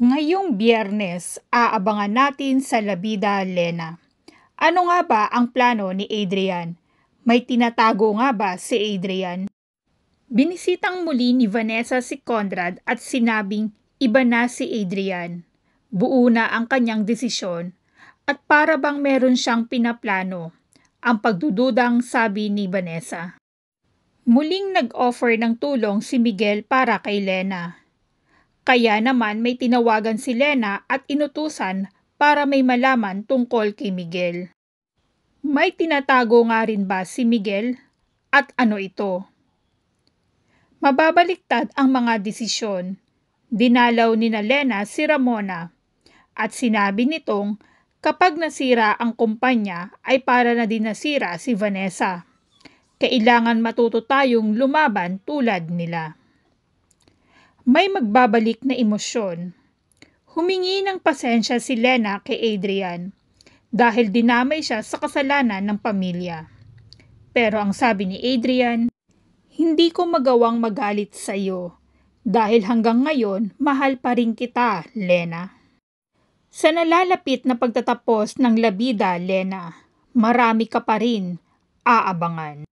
Ngayong biyernes, aabangan natin sa Labida Lena. Ano nga ba ang plano ni Adrian? May tinatago nga ba si Adrian? Binisitang muli ni Vanessa si Conrad at sinabing iba na si Adrian. Buo na ang kanyang desisyon at para bang meron siyang pinaplano. Ang pagdududang sabi ni Vanessa. Muling nag-offer ng tulong si Miguel para kay Lena kaya naman may tinawagan si Lena at inutusan para may malaman tungkol kay Miguel. May tinatago nga rin ba si Miguel at ano ito? Mababaliktad ang mga desisyon. Dinalaw ni na Lena si Ramona at sinabi nitong kapag nasira ang kumpanya ay para na din nasira si Vanessa. Kailangan matuto tayong lumaban tulad nila may magbabalik na emosyon. Humingi ng pasensya si Lena kay Adrian dahil dinamay siya sa kasalanan ng pamilya. Pero ang sabi ni Adrian, hindi ko magawang magalit sa iyo dahil hanggang ngayon mahal pa rin kita, Lena. Sa nalalapit na pagtatapos ng labida, Lena, marami ka pa rin aabangan.